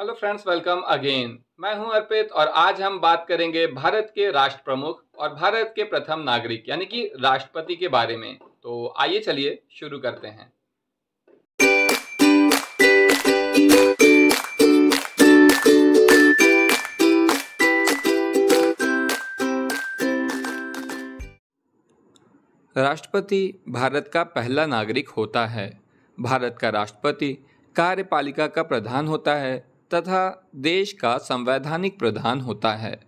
hello friends welcome again मैं हूं अर्पित और आज हम बात करेंगे भारत के राष्ट्र प्रमुख और भारत के प्रथम नागरिक यानी कि राष्ट्रपति के बारे में तो आइए चलिए शुरू करते हैं राष्ट्रपति भारत का पहला नागरिक होता है भारत का राष्ट्रपति कार्यपालिका का प्रधान होता है तथा देश का संवैधानिक प्रधान होता है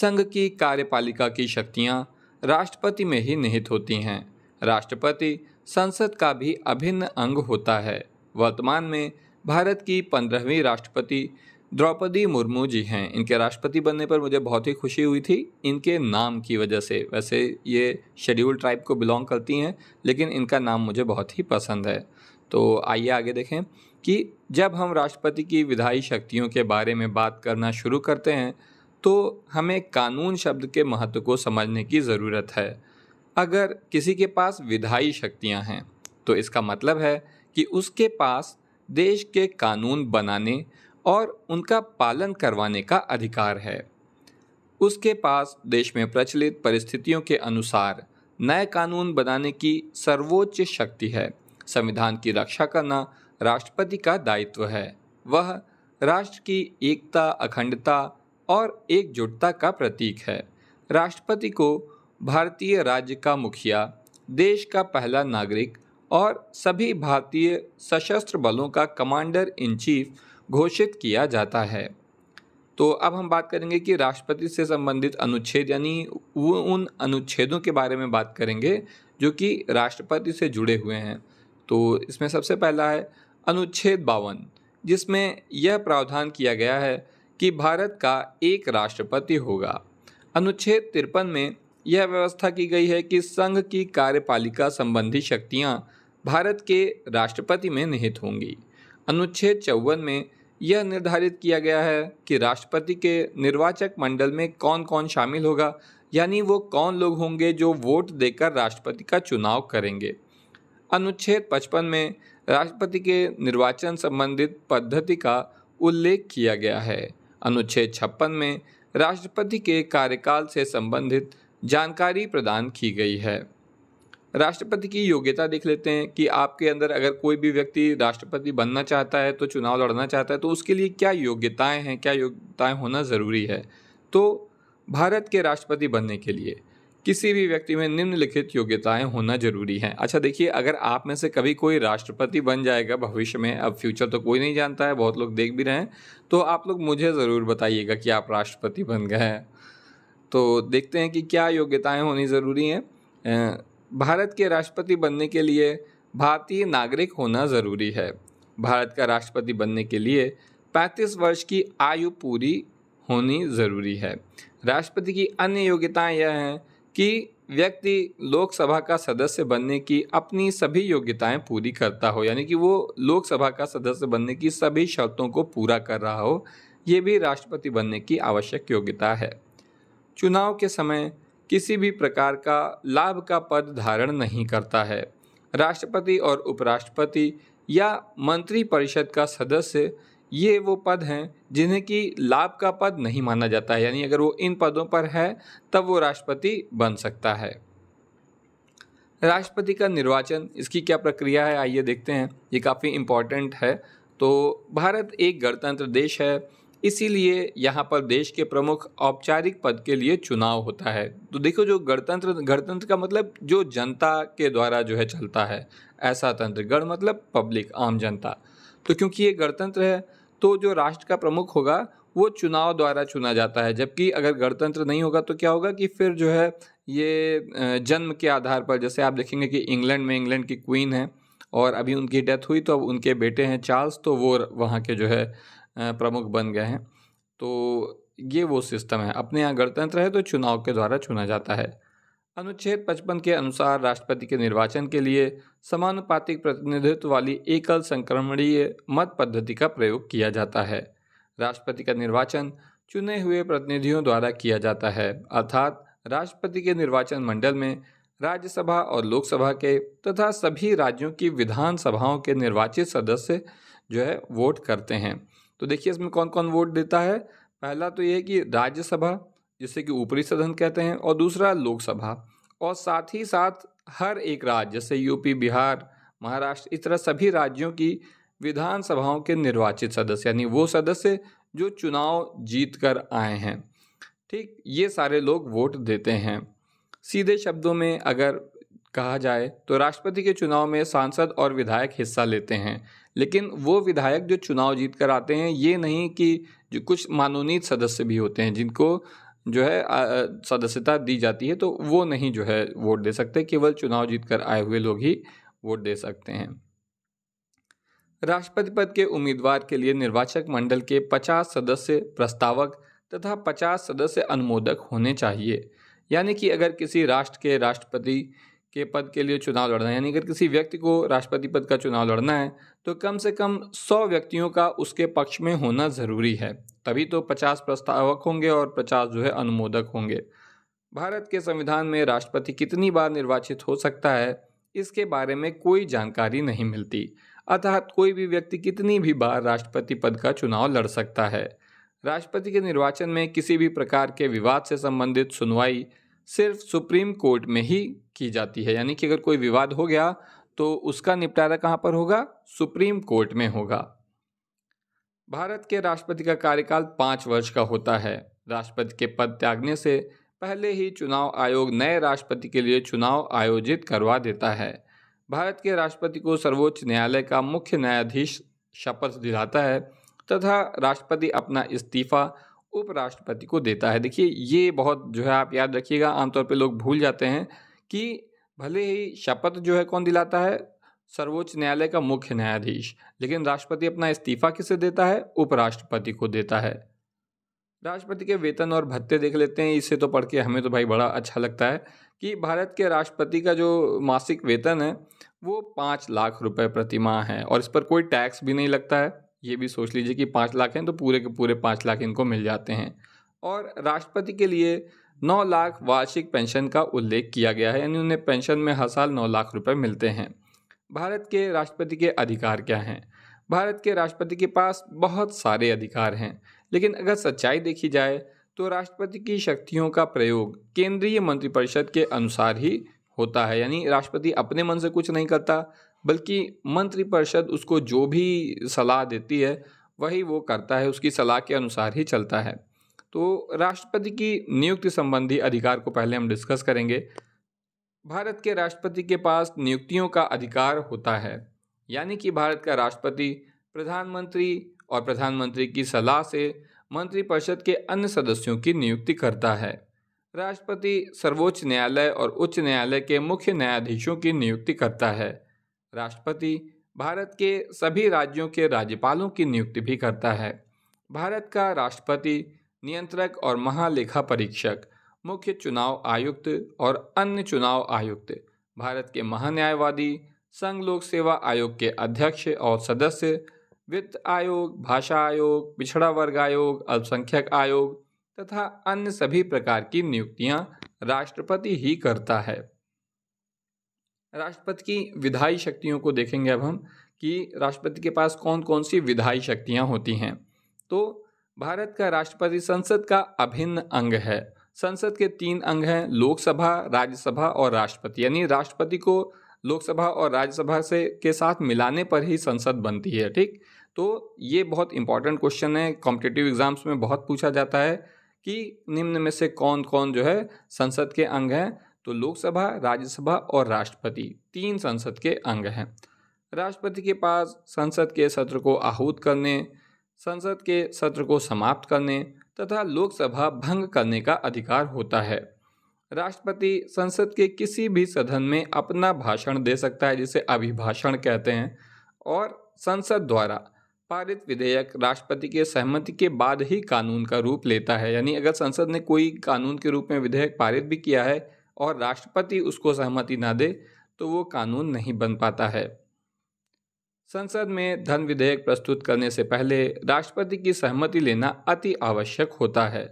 संघ की कार्यपालिका की शक्तियाँ राष्ट्रपति में ही निहित होती हैं राष्ट्रपति संसद का भी अभिन्न अंग होता है वर्तमान में भारत की पंद्रहवीं राष्ट्रपति द्रौपदी मुर्मू जी हैं इनके राष्ट्रपति बनने पर मुझे बहुत ही खुशी हुई थी इनके नाम की वजह से वैसे ये शेड्यूल ट्राइब को बिलोंग करती हैं लेकिन इनका नाम मुझे बहुत ही पसंद है तो आइए आगे देखें कि जब हम राष्ट्रपति की विधायी शक्तियों के बारे में बात करना शुरू करते हैं तो हमें कानून शब्द के महत्व को समझने की ज़रूरत है अगर किसी के पास विधायी शक्तियां हैं तो इसका मतलब है कि उसके पास देश के कानून बनाने और उनका पालन करवाने का अधिकार है उसके पास देश में प्रचलित परिस्थितियों के अनुसार नए कानून बनाने की सर्वोच्च शक्ति है संविधान की रक्षा करना राष्ट्रपति का दायित्व है वह राष्ट्र की एकता अखंडता और एकजुटता का प्रतीक है राष्ट्रपति को भारतीय राज्य का मुखिया देश का पहला नागरिक और सभी भारतीय सशस्त्र बलों का कमांडर इन चीफ घोषित किया जाता है तो अब हम बात करेंगे कि राष्ट्रपति से संबंधित अनुच्छेद यानी वो उन अनुच्छेदों के बारे में बात करेंगे जो कि राष्ट्रपति से जुड़े हुए हैं तो इसमें सबसे पहला है अनुच्छेद बावन जिसमें यह प्रावधान किया गया है कि भारत का एक राष्ट्रपति होगा अनुच्छेद तिरपन में यह व्यवस्था की गई है कि संघ की कार्यपालिका संबंधी शक्तियां भारत के राष्ट्रपति में निहित होंगी अनुच्छेद चौवन में यह निर्धारित किया गया है कि राष्ट्रपति के निर्वाचक मंडल में कौन कौन शामिल होगा यानी वो कौन लोग होंगे जो वोट देकर राष्ट्रपति का चुनाव करेंगे अनुच्छेद पचपन में राष्ट्रपति के निर्वाचन संबंधित पद्धति का उल्लेख किया गया है अनुच्छेद छप्पन में राष्ट्रपति के कार्यकाल से संबंधित जानकारी प्रदान की गई है राष्ट्रपति की योग्यता देख लेते हैं कि आपके अंदर अगर कोई भी व्यक्ति राष्ट्रपति बनना चाहता है तो चुनाव लड़ना चाहता है तो उसके लिए क्या योग्यताएं हैं क्या योग्यताएं होना ज़रूरी है तो भारत के राष्ट्रपति बनने के लिए किसी भी व्यक्ति में निम्नलिखित योग्यताएं होना जरूरी हैं अच्छा देखिए अगर आप में से कभी कोई राष्ट्रपति बन जाएगा भविष्य में अब फ्यूचर तो कोई नहीं जानता है बहुत लोग देख भी रहे हैं तो आप लोग मुझे ज़रूर बताइएगा कि आप राष्ट्रपति बन गए हैं तो देखते हैं कि क्या योग्यताएँ होनी ज़रूरी हैं भारत के राष्ट्रपति बनने के लिए भारतीय नागरिक होना ज़रूरी है भारत का राष्ट्रपति बनने के लिए 35 वर्ष की आयु पूरी होनी ज़रूरी है राष्ट्रपति की अन्य योग्यताएं यह हैं कि व्यक्ति लोकसभा का सदस्य बनने की अपनी सभी योग्यताएं पूरी करता हो यानी कि वो लोकसभा का सदस्य बनने की सभी शर्तों को पूरा कर रहा हो ये भी राष्ट्रपति बनने की आवश्यक योग्यता है चुनाव के समय किसी भी प्रकार का लाभ का पद धारण नहीं करता है राष्ट्रपति और उपराष्ट्रपति या मंत्रिपरिषद का सदस्य ये वो पद हैं जिन्हें कि लाभ का पद नहीं माना जाता है यानी अगर वो इन पदों पर है तब वो राष्ट्रपति बन सकता है राष्ट्रपति का निर्वाचन इसकी क्या प्रक्रिया है आइए देखते हैं ये काफ़ी इम्पॉर्टेंट है तो भारत एक गणतंत्र देश है इसीलिए यहाँ पर देश के प्रमुख औपचारिक पद के लिए चुनाव होता है तो देखो जो गणतंत्र गणतंत्र का मतलब जो जनता के द्वारा जो है चलता है ऐसा तंत्र गण मतलब पब्लिक आम जनता तो क्योंकि ये गणतंत्र है तो जो राष्ट्र का प्रमुख होगा वो चुनाव द्वारा चुना जाता है जबकि अगर गणतंत्र नहीं होगा तो क्या होगा कि फिर जो है ये जन्म के आधार पर जैसे आप देखेंगे कि इंग्लैंड में इंग्लैंड की क्वीन है और अभी उनकी डेथ हुई तो अब उनके बेटे हैं चार्ल्स तो वो वहाँ के जो है प्रमुख बन गए हैं तो ये वो सिस्टम है अपने यहाँ गणतंत्र है तो चुनाव के द्वारा चुना जाता है अनुच्छेद 55 के अनुसार राष्ट्रपति के निर्वाचन के लिए समानुपातिक प्रतिनिधित्व वाली एकल संक्रमणीय मत पद्धति का प्रयोग किया जाता है राष्ट्रपति का निर्वाचन चुने हुए प्रतिनिधियों द्वारा किया जाता है अर्थात राष्ट्रपति के निर्वाचन मंडल में राज्यसभा और लोकसभा के तथा सभी राज्यों की विधानसभाओं के निर्वाचित सदस्य जो है वोट करते हैं तो देखिए इसमें कौन कौन वोट देता है पहला तो ये कि राज्यसभा जिसे कि ऊपरी सदन कहते हैं और दूसरा लोकसभा और साथ ही साथ हर एक राज्य जैसे यूपी बिहार महाराष्ट्र इस तरह सभी राज्यों की विधानसभाओं के निर्वाचित सदस्य यानी वो सदस्य जो चुनाव जीत कर आए हैं ठीक ये सारे लोग वोट देते हैं सीधे शब्दों में अगर कहा जाए तो राष्ट्रपति के चुनाव में सांसद और विधायक हिस्सा लेते हैं लेकिन वो विधायक जो चुनाव जीत कर आते हैं ये नहीं कि जो कुछ मानोनीत सदस्य भी होते हैं जिनको जो है सदस्यता दी जाती है तो वो नहीं जो है वोट दे सकते केवल चुनाव जीतकर आए हुए लोग ही वोट दे सकते हैं राष्ट्रपति पद के उम्मीदवार के लिए निर्वाचक मंडल के 50 सदस्य प्रस्तावक तथा 50 सदस्य अनुमोदक होने चाहिए यानी कि अगर किसी राष्ट्र के राष्ट्रपति के पद के लिए चुनाव लड़ना है यानी अगर किसी व्यक्ति को राष्ट्रपति पद का चुनाव लड़ना है तो कम से कम सौ व्यक्तियों का उसके पक्ष में होना ज़रूरी है तभी तो पचास प्रस्तावक होंगे और पचास जो है अनुमोदक होंगे भारत के संविधान में राष्ट्रपति कितनी बार निर्वाचित हो सकता है इसके बारे में कोई जानकारी नहीं मिलती अतः कोई भी व्यक्ति कितनी भी बार राष्ट्रपति पद का चुनाव लड़ सकता है राष्ट्रपति के निर्वाचन में किसी भी प्रकार के विवाद से संबंधित सुनवाई सिर्फ सुप्रीम कोर्ट में ही की जाती है यानी कि अगर कोई विवाद हो गया तो उसका निपटारा कहाँ पर होगा सुप्रीम कोर्ट में होगा भारत के राष्ट्रपति का कार्यकाल पाँच वर्ष का होता है राष्ट्रपति के पद त्यागने से पहले ही चुनाव आयोग नए राष्ट्रपति के लिए चुनाव आयोजित करवा देता है भारत के राष्ट्रपति को सर्वोच्च न्यायालय का मुख्य न्यायाधीश शपथ दिलाता है तथा राष्ट्रपति अपना इस्तीफा उपराष्ट्रपति को देता है देखिए ये बहुत जो है आप याद रखिएगा आमतौर पे लोग भूल जाते हैं कि भले ही शपथ जो है कौन दिलाता है सर्वोच्च न्यायालय का मुख्य न्यायाधीश लेकिन राष्ट्रपति अपना इस्तीफा किसे देता है उपराष्ट्रपति को देता है राष्ट्रपति के वेतन और भत्ते देख लेते हैं इसे तो पढ़ के हमें तो भाई बड़ा अच्छा लगता है कि भारत के राष्ट्रपति का जो मासिक वेतन है वो पाँच लाख रुपए प्रति माह है और इस पर कोई टैक्स भी नहीं लगता है ये भी सोच लीजिए कि पाँच लाख हैं तो पूरे के पूरे पाँच लाख इनको मिल जाते हैं और राष्ट्रपति के लिए नौ लाख वार्षिक पेंशन का उल्लेख किया गया है यानी उन्हें पेंशन में हर साल नौ लाख रुपए मिलते हैं भारत के राष्ट्रपति के अधिकार क्या हैं भारत के राष्ट्रपति के पास बहुत सारे अधिकार हैं लेकिन अगर सच्चाई देखी जाए तो राष्ट्रपति की शक्तियों का प्रयोग केंद्रीय मंत्रिपरिषद के अनुसार ही होता है यानी राष्ट्रपति अपने मन से कुछ नहीं करता बल्कि मंत्रिपरिषद उसको जो भी सलाह देती है वही वो करता है उसकी सलाह के अनुसार ही चलता है तो राष्ट्रपति की नियुक्ति संबंधी अधिकार को पहले हम डिस्कस करेंगे भारत के राष्ट्रपति के पास नियुक्तियों का अधिकार होता है यानी कि भारत का राष्ट्रपति प्रधानमंत्री और प्रधानमंत्री की सलाह से मंत्रिपरिषद के अन्य सदस्यों की नियुक्ति करता है राष्ट्रपति सर्वोच्च न्यायालय और उच्च न्यायालय के मुख्य न्यायाधीशों की नियुक्ति करता है राष्ट्रपति भारत के सभी राज्यों के राज्यपालों की नियुक्ति भी करता है भारत का राष्ट्रपति नियंत्रक और महालेखा परीक्षक मुख्य चुनाव आयुक्त और अन्य चुनाव आयुक्त भारत के महान्यायवादी संघ लोक सेवा आयोग के अध्यक्ष और सदस्य वित्त आयोग भाषा आयोग पिछड़ा वर्ग आयोग अल्पसंख्यक आयोग तथा अन्य सभी प्रकार की नियुक्तियां राष्ट्रपति ही करता है राष्ट्रपति की विधायी शक्तियों को देखेंगे अब हम कि राष्ट्रपति के पास कौन कौन सी विधायी शक्तियाँ होती हैं तो भारत का राष्ट्रपति संसद का अभिन्न अंग है संसद के तीन अंग हैं लोकसभा राज्यसभा और राष्ट्रपति यानी राष्ट्रपति को लोकसभा और राज्यसभा से के साथ मिलाने पर ही संसद बनती है ठीक तो ये बहुत इंपॉर्टेंट क्वेश्चन है कॉम्पिटेटिव एग्जाम्स में बहुत पूछा जाता है कि निम्न में से कौन कौन जो है संसद के अंग हैं तो लोकसभा राज्यसभा और राष्ट्रपति तीन संसद के अंग हैं राष्ट्रपति के पास संसद के सत्र को आहूत करने संसद के सत्र को समाप्त करने तथा लोकसभा भंग करने का अधिकार होता है राष्ट्रपति संसद के किसी भी सदन में अपना भाषण दे सकता है जिसे अभिभाषण कहते हैं और संसद द्वारा पारित विधेयक राष्ट्रपति के सहमति के बाद ही कानून का रूप लेता है यानी अगर संसद ने कोई कानून के रूप में विधेयक पारित भी किया है और राष्ट्रपति उसको सहमति ना दे तो वो कानून नहीं बन पाता है संसद में धन विधेयक प्रस्तुत करने से पहले राष्ट्रपति की सहमति लेना अति आवश्यक होता है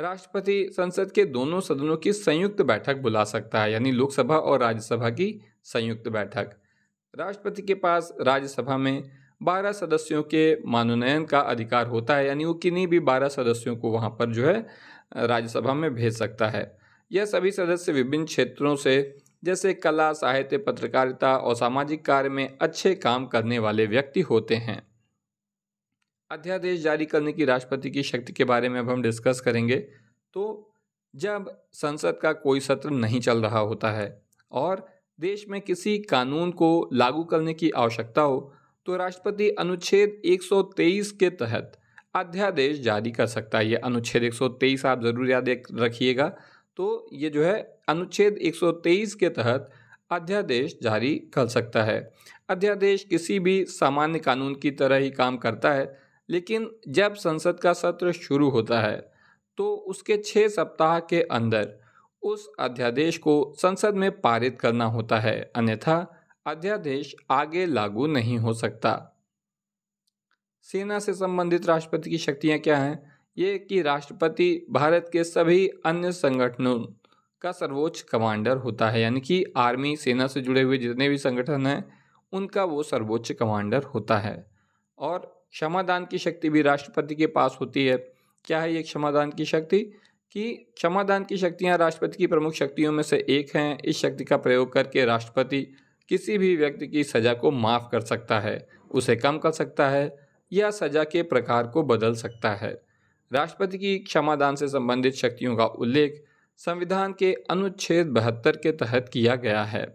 राष्ट्रपति संसद के दोनों सदनों की संयुक्त बैठक बुला सकता है यानी लोकसभा और राज्यसभा की संयुक्त बैठक राष्ट्रपति के पास राज्यसभा में 12 सदस्यों के मानोनयन का अधिकार होता है यानी वो किन्हीं भी 12 सदस्यों को वहाँ पर जो है राज्यसभा में भेज सकता है यह सभी सदस्य विभिन्न क्षेत्रों से जैसे कला साहित्य पत्रकारिता और सामाजिक कार्य में अच्छे काम करने वाले व्यक्ति होते हैं अध्यादेश जारी करने की राष्ट्रपति की शक्ति के बारे में अब हम डिस्कस करेंगे तो जब संसद का कोई सत्र नहीं चल रहा होता है और देश में किसी कानून को लागू करने की आवश्यकता हो तो राष्ट्रपति अनुच्छेद 123 के तहत अध्यादेश जारी कर सकता है यह अनुच्छेद 123 आप ज़रूर याद रखिएगा तो ये जो है अनुच्छेद 123 के तहत अध्यादेश जारी कर सकता है अध्यादेश किसी भी सामान्य कानून की तरह ही काम करता है लेकिन जब संसद का सत्र शुरू होता है तो उसके छः सप्ताह के अंदर उस अध्यादेश को संसद में पारित करना होता है अन्यथा अध्यादेश आगे लागू नहीं हो सकता सेना से संबंधित राष्ट्रपति की शक्तियां क्या हैं ये कि राष्ट्रपति भारत के सभी अन्य संगठनों का सर्वोच्च कमांडर होता है यानी कि आर्मी सेना से जुड़े हुए जितने भी संगठन हैं उनका वो सर्वोच्च कमांडर होता है और क्षमादान की शक्ति भी राष्ट्रपति के पास होती है क्या है ये क्षमादान की शक्ति कि क्षमादान की शक्तियाँ राष्ट्रपति की प्रमुख शक्तियों में से एक हैं इस शक्ति का प्रयोग करके राष्ट्रपति किसी भी व्यक्ति की सज़ा को माफ़ कर सकता है उसे कम कर सकता है या सज़ा के प्रकार को बदल सकता है राष्ट्रपति की क्षमादान से संबंधित शक्तियों का उल्लेख संविधान के अनुच्छेद बहत्तर के तहत किया गया है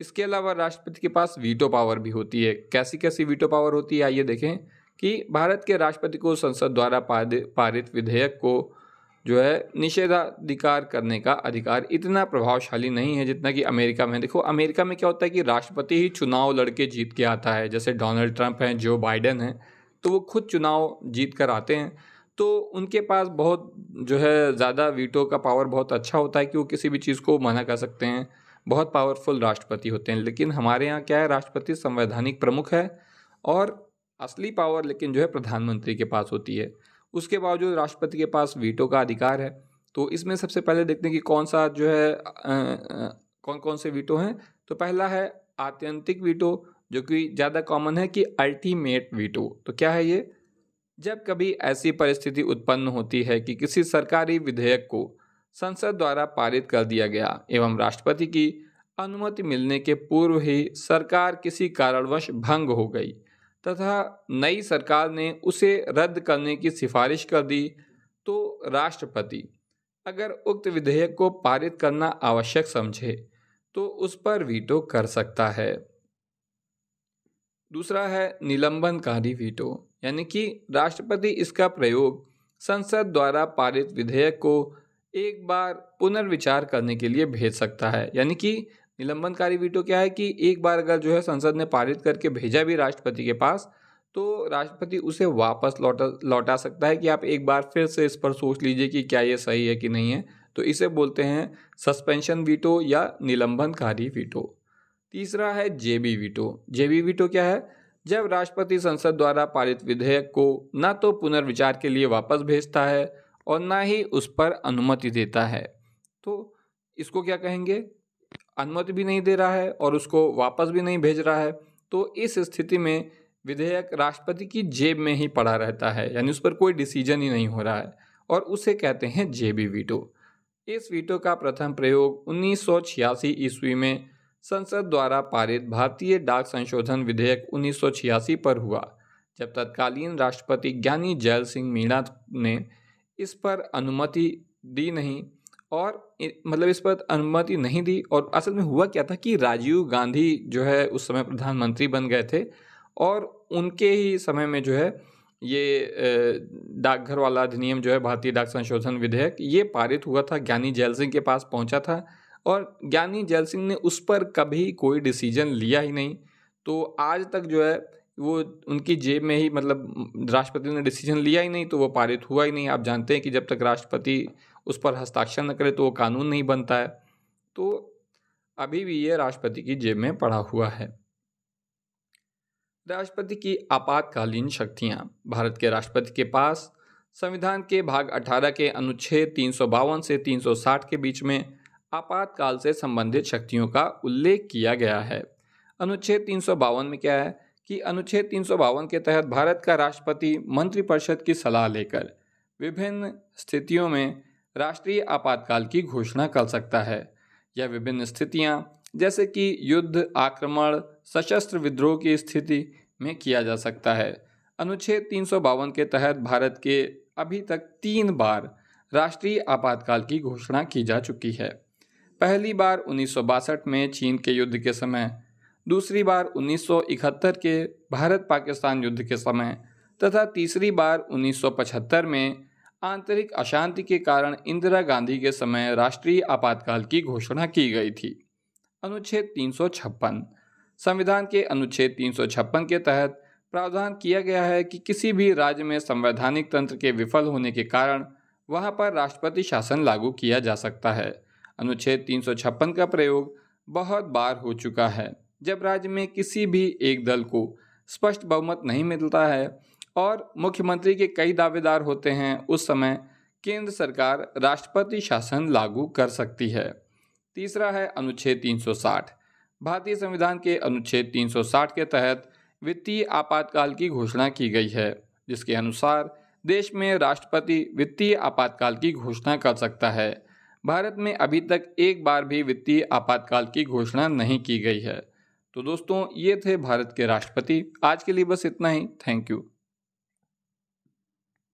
इसके अलावा राष्ट्रपति के पास वीटो पावर भी होती है कैसी कैसी वीटो पावर होती है आइए देखें कि भारत के राष्ट्रपति को संसद द्वारा पारित विधेयक को जो है निषेधाधिकार करने का अधिकार इतना प्रभावशाली नहीं है जितना कि अमेरिका में देखो अमेरिका में क्या होता है कि राष्ट्रपति ही चुनाव लड़के जीत के आता है जैसे डोनाल्ड ट्रंप हैं जो बाइडन हैं तो वो खुद चुनाव जीत कर आते हैं तो उनके पास बहुत जो है ज़्यादा वीटो का पावर बहुत अच्छा होता है कि वो किसी भी चीज़ को मना कर सकते हैं बहुत पावरफुल राष्ट्रपति होते हैं लेकिन हमारे यहाँ क्या है राष्ट्रपति संवैधानिक प्रमुख है और असली पावर लेकिन जो है प्रधानमंत्री के पास होती है उसके बावजूद राष्ट्रपति के पास वीटो का अधिकार है तो इसमें सबसे पहले देखते हैं कि कौन सा जो है आ, आ, कौन कौन से वीटो हैं तो पहला है आत्यंतिक वीटो जो कि ज़्यादा कॉमन है कि अल्टीमेट वीटो तो क्या है ये जब कभी ऐसी परिस्थिति उत्पन्न होती है कि किसी सरकारी विधेयक को संसद द्वारा पारित कर दिया गया एवं राष्ट्रपति की अनुमति मिलने के पूर्व ही सरकार किसी कारणवश भंग हो गई तथा नई सरकार ने उसे रद्द करने की सिफारिश कर दी तो राष्ट्रपति अगर उक्त विधेयक को पारित करना आवश्यक समझे तो उस पर वीटो कर सकता है दूसरा है निलंबनकारी वीटो यानी कि राष्ट्रपति इसका प्रयोग संसद द्वारा पारित विधेयक को एक बार पुनर्विचार करने के लिए भेज सकता है यानी कि निलंबनकारी वीटो क्या है कि एक बार अगर जो है संसद ने पारित करके भेजा भी राष्ट्रपति के पास तो राष्ट्रपति उसे वापस लौटा लौटा सकता है कि आप एक बार फिर से इस पर सोच लीजिए कि क्या ये सही है कि नहीं है तो इसे बोलते हैं सस्पेंशन वीटो या निलंबनकारी वीटो तीसरा है जेबी वीटो जेबी वीटो क्या है जब राष्ट्रपति संसद द्वारा पारित विधेयक को न तो पुनर्विचार के लिए वापस भेजता है और ना ही उस पर अनुमति देता है तो इसको क्या कहेंगे अनुमति भी नहीं दे रहा है और उसको वापस भी नहीं भेज रहा है तो इस स्थिति में विधेयक राष्ट्रपति की जेब में ही पड़ा रहता है यानी उस पर कोई डिसीजन ही नहीं हो रहा है और उसे कहते हैं जेबी वीटो इस वीटो का प्रथम प्रयोग उन्नीस ईस्वी में संसद द्वारा पारित भारतीय डाक संशोधन विधेयक उन्नीस पर हुआ जब तत्कालीन राष्ट्रपति ज्ञानी जैल सिंह मीणा ने इस पर अनुमति दी नहीं और मतलब इस पर अनुमति नहीं दी और असल में हुआ क्या था कि राजीव गांधी जो है उस समय प्रधानमंत्री बन गए थे और उनके ही समय में जो है ये डाकघर वाला अधिनियम जो है भारतीय डाक संशोधन विधेयक ये पारित हुआ था ज्ञानी जैल सिंह के पास पहुंचा था और ज्ञानी जैल सिंह ने उस पर कभी कोई डिसीजन लिया ही नहीं तो आज तक जो है वो उनकी जेब में ही मतलब राष्ट्रपति ने डिसीजन लिया ही नहीं तो वो पारित हुआ ही नहीं आप जानते हैं कि जब तक राष्ट्रपति उस पर हस्ताक्षर न करे तो वो कानून नहीं बनता है तो अभी भी ये राष्ट्रपति की जेब में पड़ा हुआ है राष्ट्रपति की आपातकालीन शक्तियाँ भारत के राष्ट्रपति के पास संविधान के भाग 18 के अनुच्छेद तीन से तीन के बीच में आपातकाल से संबंधित शक्तियों का उल्लेख किया गया है अनुच्छेद तीन में क्या है कि अनुच्छेद तीन के तहत भारत का राष्ट्रपति मंत्रिपरिषद की सलाह लेकर विभिन्न स्थितियों में राष्ट्रीय आपातकाल की घोषणा कर सकता है यह विभिन्न स्थितियां जैसे कि युद्ध आक्रमण सशस्त्र विद्रोह की स्थिति में किया जा सकता है अनुच्छेद तीन के तहत भारत के अभी तक तीन बार राष्ट्रीय आपातकाल की घोषणा की जा चुकी है पहली बार उन्नीस में चीन के युद्ध के समय दूसरी बार 1971 के भारत पाकिस्तान युद्ध के समय तथा तीसरी बार 1975 में आंतरिक अशांति के कारण इंदिरा गांधी के समय राष्ट्रीय आपातकाल की घोषणा की गई थी अनुच्छेद तीन संविधान के अनुच्छेद तीन के तहत प्रावधान किया गया है कि किसी भी राज्य में संवैधानिक तंत्र के विफल होने के कारण वहां पर राष्ट्रपति शासन लागू किया जा सकता है अनुच्छेद तीन का प्रयोग बहुत बार हो चुका है जब राज्य में किसी भी एक दल को स्पष्ट बहुमत नहीं मिलता है और मुख्यमंत्री के कई दावेदार होते हैं उस समय केंद्र सरकार राष्ट्रपति शासन लागू कर सकती है तीसरा है अनुच्छेद 360 भारतीय संविधान के अनुच्छेद 360 के तहत वित्तीय आपातकाल की घोषणा की गई है जिसके अनुसार देश में राष्ट्रपति वित्तीय आपातकाल की घोषणा कर सकता है भारत में अभी तक एक बार भी वित्तीय आपातकाल की घोषणा नहीं की गई है तो दोस्तों ये थे भारत के राष्ट्रपति आज के लिए बस इतना ही थैंक यू